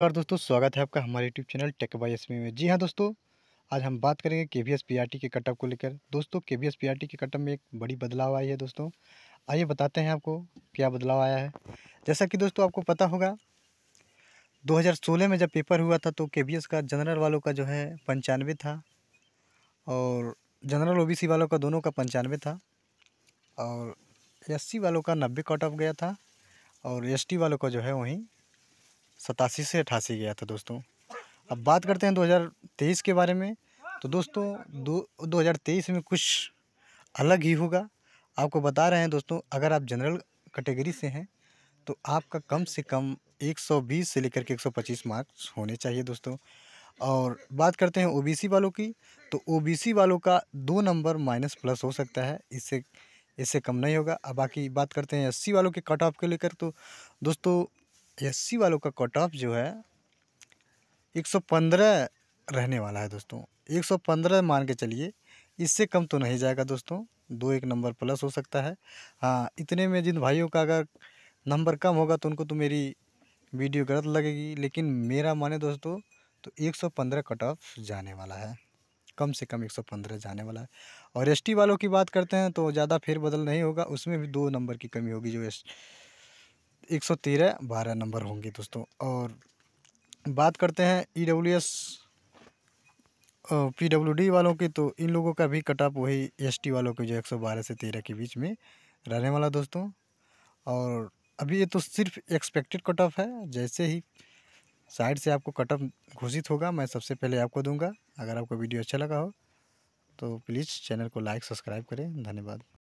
नमस्कार दोस्तों स्वागत है आपका हमारे YouTube channel tech by S में जी हाँ दोस्तों आज हम बात करेंगे K V S P R T के कटअप को लेकर दोस्तों K V S P R T के कटअप में एक बड़ी बदलाव आई है दोस्तों आइए बताते हैं आपको क्या बदलाव आया है जैसा कि दोस्तों आपको पता होगा 2016 में जब पेपर हुआ था तो के वी एस का जनरल वालों का जो है पंचानवे था और जनरल ओ बी सी वालों का दोनों का पंचानवे था और एस सी वालों का नब्बे कटअप गया था और एस टी वालों का जो है वहीं सतासी से अठासी गया था दोस्तों अब बात करते हैं 2023 के बारे में तो दोस्तों दो तेईस में कुछ अलग ही होगा आपको बता रहे हैं दोस्तों अगर आप जनरल कैटेगरी से हैं तो आपका कम से कम 120 से लेकर के 125 मार्क्स होने चाहिए दोस्तों और बात करते हैं ओबीसी वालों की तो ओबीसी वालों का दो नंबर माइनस प्लस हो सकता है इससे इससे कम नहीं होगा अब बाकी बात करते हैं अस्सी वालों के कट ऑफ को लेकर तो दोस्तों एस वालों का कट ऑफ जो है 115 रहने वाला है दोस्तों 115 मान के चलिए इससे कम तो नहीं जाएगा दोस्तों दो एक नंबर प्लस हो सकता है हाँ इतने में जिन भाइयों का अगर नंबर कम होगा तो उनको तो मेरी वीडियो गलत लगेगी लेकिन मेरा माने दोस्तों तो 115 कट ऑफ जाने वाला है कम से कम 115 जाने वाला है और एसटी वालों की बात करते हैं तो ज़्यादा फेरबदल नहीं होगा उसमें भी दो नंबर की कमी होगी जो एस एक सौ तेरह बारह नंबर होंगे दोस्तों और बात करते हैं E W S P W D वालों की तो इन लोगों का भी कटअप वही एस e टी वालों के जो एक सौ बारह से तेरह के बीच में रहने वाला दोस्तों और अभी ये तो सिर्फ एक्सपेक्टेड कट ऑफ है जैसे ही साइड से आपको कट ऑफ घोषित होगा मैं सबसे पहले आपको दूंगा अगर आपको वीडियो अच्छा लगा हो तो प्लीज़ चैनल को लाइक सब्सक्राइब करें धन्यवाद